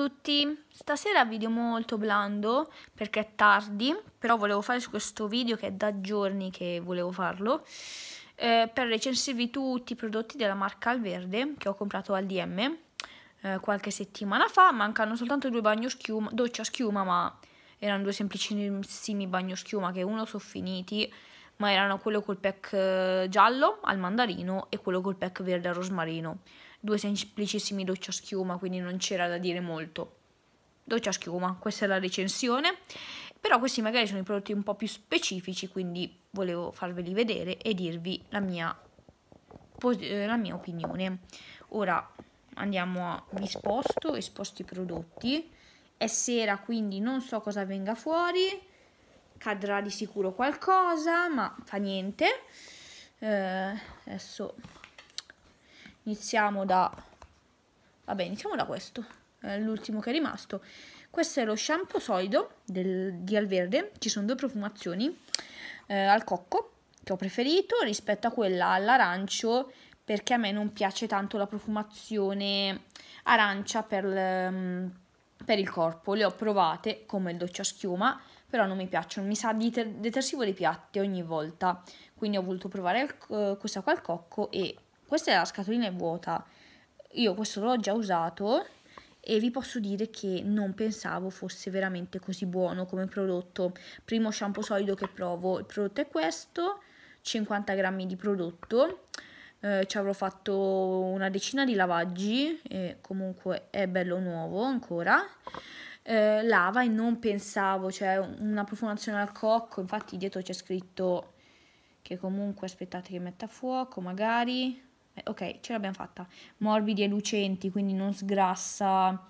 tutti, stasera video molto blando perché è tardi, però volevo fare questo video che è da giorni che volevo farlo, eh, per recensirvi tutti i prodotti della marca Alverde che ho comprato al DM eh, qualche settimana fa, mancano soltanto due bagno schiuma, doccia schiuma, ma erano due semplicissimi bagno schiuma che uno sono finiti, ma erano quello col pack eh, giallo al mandarino e quello col pack verde al rosmarino due semplicissimi doccia schiuma, quindi non c'era da dire molto. Doccia schiuma, questa è la recensione, però questi magari sono i prodotti un po' più specifici, quindi volevo farveli vedere e dirvi la mia, eh, la mia opinione. Ora andiamo a, vi sposto e sposto i prodotti. È sera, quindi non so cosa venga fuori, cadrà di sicuro qualcosa, ma fa niente. Eh, adesso Iniziamo da... Vabbè, iniziamo da questo. È l'ultimo che è rimasto. Questo è lo shampoo solido del, di Alverde. Ci sono due profumazioni. Eh, al cocco, che ho preferito, rispetto a quella all'arancio, perché a me non piace tanto la profumazione arancia per, mm, per il corpo. Le ho provate come il doccia schiuma, però non mi piacciono, mi sa di detersivo dei piatti ogni volta, quindi ho voluto provare eh, questa qua al cocco e questa è la scatolina è vuota, io questo l'ho già usato e vi posso dire che non pensavo fosse veramente così buono come prodotto. Primo shampoo solido che provo, il prodotto è questo, 50 grammi di prodotto, eh, ci avrò fatto una decina di lavaggi, e comunque è bello nuovo ancora. Eh, lava e non pensavo, cioè una profumazione al cocco, infatti dietro c'è scritto che comunque aspettate che metta a fuoco magari, eh, ok, ce l'abbiamo fatta. Morbidi e lucenti, quindi non sgrassa.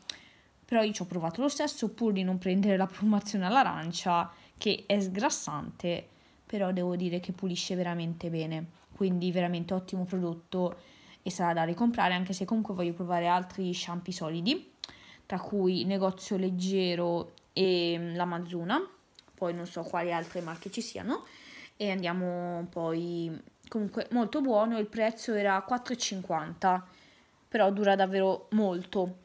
Però io ci ho provato lo stesso, pur di non prendere la profumazione all'arancia, che è sgrassante, però devo dire che pulisce veramente bene. Quindi veramente ottimo prodotto e sarà da ricomprare, anche se comunque voglio provare altri shampoo solidi, tra cui Negozio Leggero e mm, l'Amazona. Poi non so quali altre marche ci siano. E andiamo poi comunque molto buono, il prezzo era 4,50, però dura davvero molto,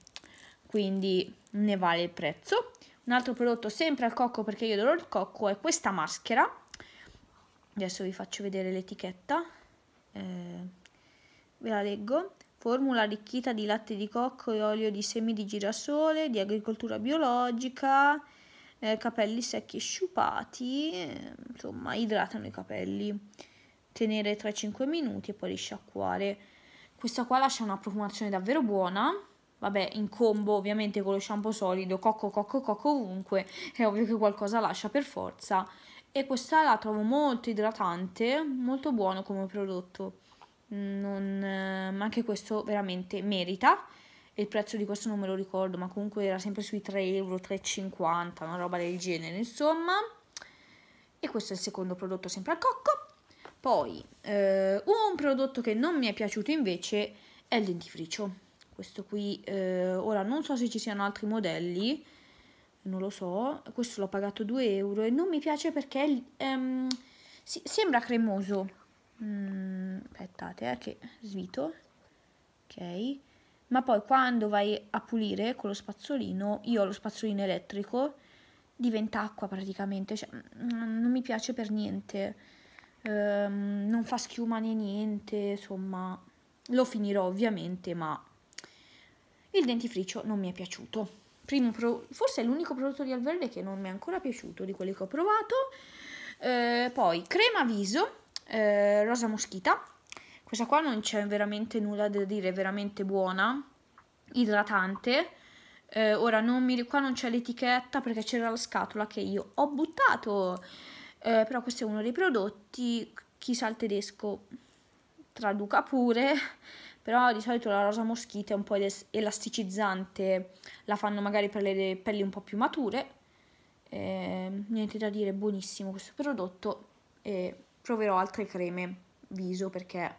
quindi ne vale il prezzo. Un altro prodotto sempre al cocco perché io adoro il cocco è questa maschera. Adesso vi faccio vedere l'etichetta, eh, ve la leggo. Formula arricchita di latte di cocco e olio di semi di girasole, di agricoltura biologica, eh, capelli secchi e sciupati, eh, insomma idratano i capelli tenere 3-5 minuti e poi risciacquare. Questa qua lascia una profumazione davvero buona. Vabbè, in combo ovviamente con lo shampoo solido, cocco, cocco, cocco ovunque, è ovvio che qualcosa lascia per forza. E questa la trovo molto idratante, molto buono come prodotto. Mm, non, eh, ma anche questo veramente merita. Il prezzo di questo non me lo ricordo, ma comunque era sempre sui 3 euro, 3,50, una roba del genere, insomma. E questo è il secondo prodotto sempre a cocco. Poi, eh, un prodotto che non mi è piaciuto invece è il dentifricio. Questo qui, eh, ora non so se ci siano altri modelli, non lo so. Questo l'ho pagato 2 euro e non mi piace perché ehm, si, sembra cremoso. Mm, aspettate, eh, che svito. Ok. Ma poi quando vai a pulire con lo spazzolino, io ho lo spazzolino elettrico, diventa acqua praticamente. Cioè, mm, non mi piace per niente ehm, non fa schiuma né niente, insomma lo finirò ovviamente ma il dentifricio non mi è piaciuto. Pro, forse è l'unico prodotto di Alverde che non mi è ancora piaciuto di quelli che ho provato. Eh, poi crema viso, eh, rosa moschita, questa qua non c'è veramente nulla da dire, è veramente buona, idratante. Eh, ora non mi, qua non c'è l'etichetta perché c'era la scatola che io ho buttato eh, però questo è uno dei prodotti, chissà il tedesco traduca pure, però di solito la rosa moschita è un po' elasticizzante, la fanno magari per le pelli un po' più mature, eh, niente da dire, buonissimo questo prodotto e proverò altre creme viso perché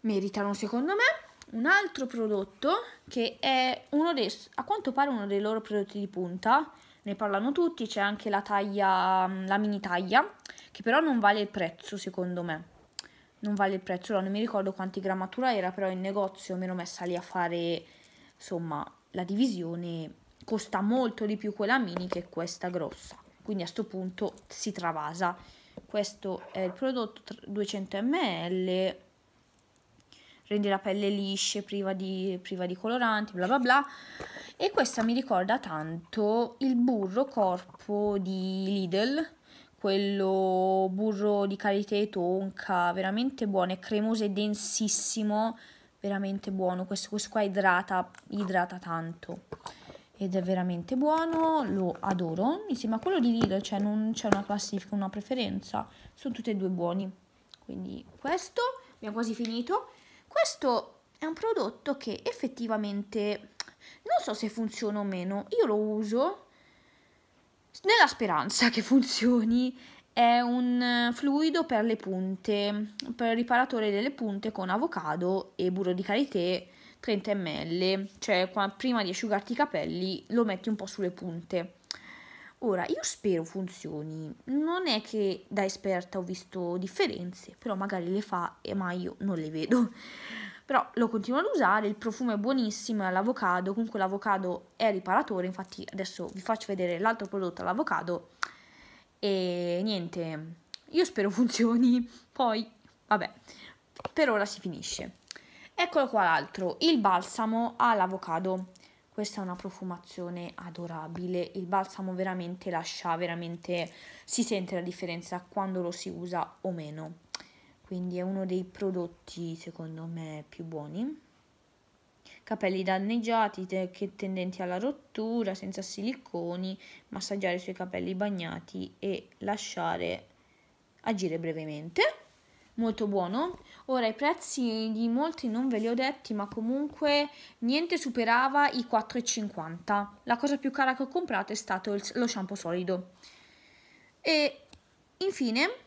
meritano secondo me. Un altro prodotto che è uno dei, a quanto pare uno dei loro prodotti di punta, ne parlano tutti, c'è anche la taglia, mm, la mini taglia, che però non vale il prezzo secondo me. Non vale il prezzo, non mi ricordo quanti grammatura era, però in negozio mi ero messa lì a fare, insomma, la divisione. Costa molto di più quella mini che questa grossa, quindi a questo punto si travasa. Questo è il prodotto 200 ml, rende la pelle liscia, priva di, priva di coloranti, bla bla bla e questa mi ricorda tanto il burro corpo di Lidl, quello burro di karité e tonka, veramente buono, è cremoso e densissimo, veramente buono, questo, questo qua idrata, idrata tanto ed è veramente buono, lo adoro, insieme a quello di Lidl, cioè non c'è una classifica, una preferenza, sono tutti e due buoni, quindi questo, abbiamo quasi finito, questo è un prodotto che effettivamente non so se funziona o meno, io lo uso nella speranza che funzioni. È un fluido per le punte, per il riparatore delle punte con avocado e burro di karité 30 ml, cioè prima di asciugarti i capelli lo metti un po' sulle punte. Ora, io spero funzioni, non è che da esperta ho visto differenze, però magari le fa e ma io non le vedo però lo continuo ad usare, il profumo è buonissimo, è all'avocado, comunque l'avocado è riparatore, infatti adesso vi faccio vedere l'altro prodotto all'avocado e niente, io spero funzioni, poi vabbè, per ora si finisce. Eccolo qua l'altro, il balsamo all'avocado. Questa è una profumazione adorabile, il balsamo veramente lascia, veramente si sente la differenza quando lo si usa o meno quindi è uno dei prodotti secondo me più buoni capelli danneggiati che tendenti alla rottura senza siliconi massaggiare i suoi capelli bagnati e lasciare agire brevemente molto buono ora i prezzi di molti non ve li ho detti ma comunque niente superava i 4,50 la cosa più cara che ho comprato è stato lo shampoo solido e infine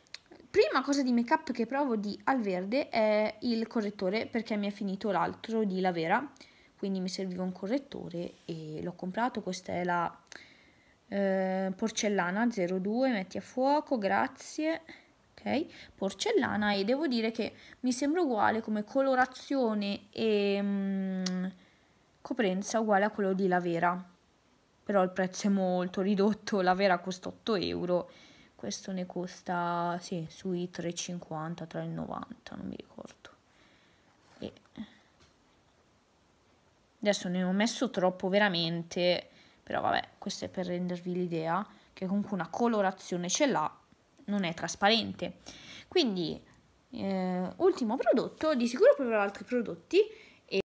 prima cosa di make up che provo di Alverde è il correttore perché mi è finito l'altro di La Vera, quindi mi serviva un correttore e l'ho comprato, questa è la eh, porcellana 02, metti a fuoco, grazie, ok, porcellana e devo dire che mi sembra uguale come colorazione e mh, mm, coprenza uguale a quello di La Vera, però il prezzo è molto ridotto, La Vera costa 8 euro questo ne costa sì, sui 3,50 tra il 90 non mi ricordo e adesso ne ho messo troppo veramente però vabbè questo è per rendervi l'idea che comunque una colorazione ce l'ha non è trasparente quindi eh, ultimo prodotto di sicuro proverò altri prodotti